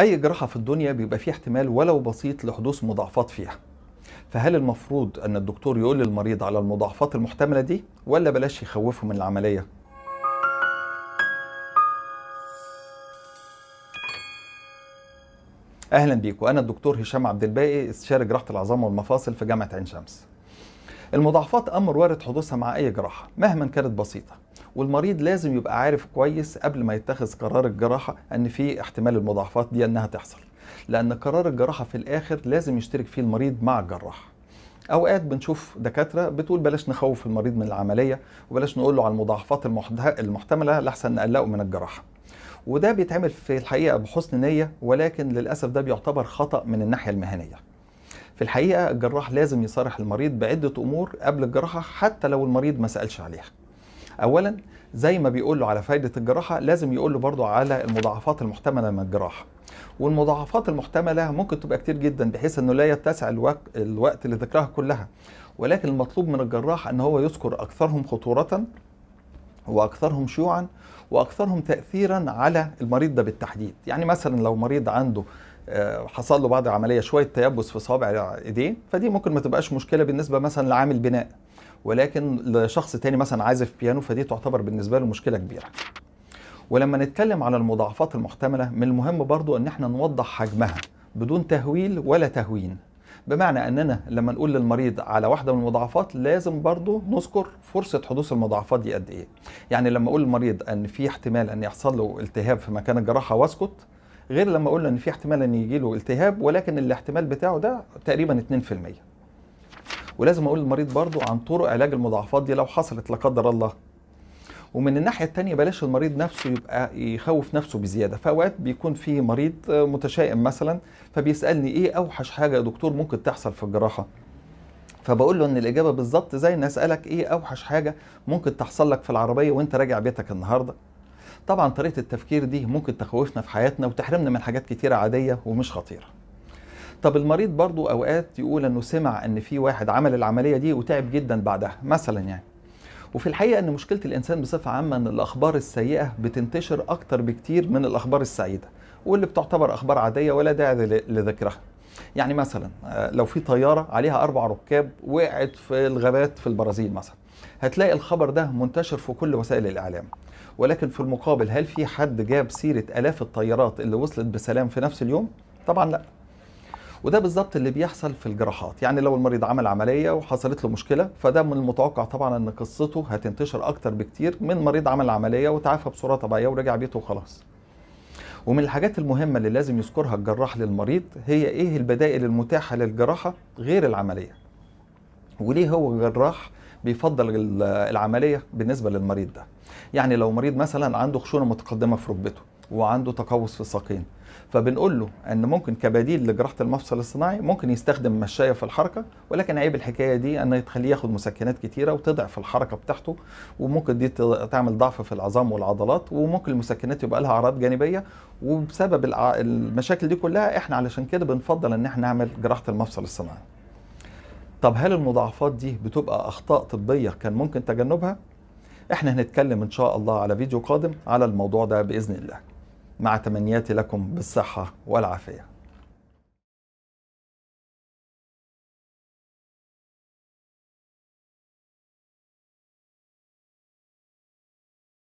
أي جراحة في الدنيا بيبقى فيه احتمال ولو بسيط لحدوث مضاعفات فيها فهل المفروض أن الدكتور يقول للمريض على المضاعفات المحتملة دي ولا بلاش يخوفه من العملية؟ اهلا بيكم انا الدكتور هشام عبد الباقي استشاري جراحه العظام والمفاصل في جامعه عين شمس المضاعفات امر وارد حدوثها مع اي جراحه مهما كانت بسيطه والمريض لازم يبقى عارف كويس قبل ما يتخذ قرار الجراحه ان في احتمال المضاعفات دي انها تحصل لان قرار الجراحه في الاخر لازم يشترك فيه المريض مع الجراح اوقات بنشوف دكاتره بتقول بلاش نخوف المريض من العمليه وبلاش نقول له على المضاعفات المحتمله لحسن نقلقه من الجراحه وده بيتعمل في الحقيقه بحسن نيه ولكن للاسف ده بيعتبر خطا من الناحيه المهنيه في الحقيقه الجراح لازم يصارح المريض بعده امور قبل الجراحه حتى لو المريض ما سالش عليها اولا زي ما بيقول له على فائده الجراحه لازم يقول له برضه على المضاعفات المحتمله من الجراحه والمضاعفات المحتمله ممكن تبقى كتير جدا بحيث انه لا يتسع الوقت, الوقت لذكرها كلها ولكن المطلوب من الجراح ان هو يذكر اكثرهم خطوره واكثرهم شيوعا واكثرهم تاثيرا على المريض ده بالتحديد يعني مثلا لو مريض عنده آه، حصل له بعد العمليه شويه تيبس في صابع ايديه فدي ممكن ما تبقاش مشكله بالنسبه مثلا لعامل بناء ولكن لشخص تاني مثلا عازف بيانو فدي تعتبر بالنسبه له مشكله كبيره ولما نتكلم على المضاعفات المحتمله من المهم برضو ان احنا نوضح حجمها بدون تهويل ولا تهوين بمعنى اننا لما نقول للمريض على واحده من المضاعفات لازم برضه نذكر فرصه حدوث المضاعفات دي قد ايه يعني لما اقول للمريض ان في احتمال ان يحصل له التهاب في مكان الجراحه واسكت غير لما اقول ان في احتمال ان يجي له التهاب ولكن الاحتمال بتاعه ده تقريبا 2% ولازم اقول للمريض برضو عن طرق علاج المضاعفات دي لو حصلت لا قدر الله ومن الناحيه الثانيه بلاش المريض نفسه يبقى يخوف نفسه بزياده فاوقات بيكون في مريض متشائم مثلا فبيسالني ايه اوحش حاجه يا دكتور ممكن تحصل في الجراحه فبقول له ان الاجابه بالظبط زي ان اسالك ايه اوحش حاجه ممكن تحصل لك في العربيه وانت راجع بيتك النهارده طبعا طريقه التفكير دي ممكن تخوفنا في حياتنا وتحرمنا من حاجات كتيره عاديه ومش خطيره طب المريض برضو اوقات يقول انه سمع ان في واحد عمل العمليه دي وتعب جدا بعدها مثلا يعني وفي الحقيقه ان مشكله الانسان بصفه عامه ان الاخبار السيئه بتنتشر اكتر بكتير من الاخبار السعيده واللي بتعتبر اخبار عاديه ولا داعي لذكرها يعني مثلا آه، لو في طياره عليها اربع ركاب وقعت في الغابات في البرازيل مثلا هتلاقي الخبر ده منتشر في كل وسائل الاعلام ولكن في المقابل هل في حد جاب سيره الاف الطيارات اللي وصلت بسلام في نفس اليوم طبعا لا وده بالظبط اللي بيحصل في الجراحات يعني لو المريض عمل عمليه وحصلت له مشكله فده من المتوقع طبعا ان قصته هتنتشر اكتر بكتير من مريض عمل عمليه وتعافى بصوره طبيعيه ورجع بيته وخلاص ومن الحاجات المهمة اللي لازم يذكرها الجراح للمريض هي إيه البدائل المتاحة للجراحة غير العملية وليه هو الجراح بيفضل العملية بالنسبة للمريض ده يعني لو مريض مثلا عنده خشونة متقدمة في ركبته وعنده تقوس في الساقين فبنقول له ان ممكن كبديل لجراحه المفصل الصناعي ممكن يستخدم مشايه في الحركه ولكن عيب الحكايه دي ان تخليه ياخد مسكنات كتيره وتضعف الحركه بتاعته وممكن دي تعمل ضعف في العظام والعضلات وممكن المسكنات يبقى لها اعراض جانبيه وبسبب المشاكل دي كلها احنا علشان كده بنفضل ان احنا نعمل جراحه المفصل الصناعي طب هل المضاعفات دي بتبقى اخطاء طبيه كان ممكن تجنبها احنا هنتكلم ان شاء الله على فيديو قادم على الموضوع ده باذن الله مع تمنياتي لكم بالصحة والعافية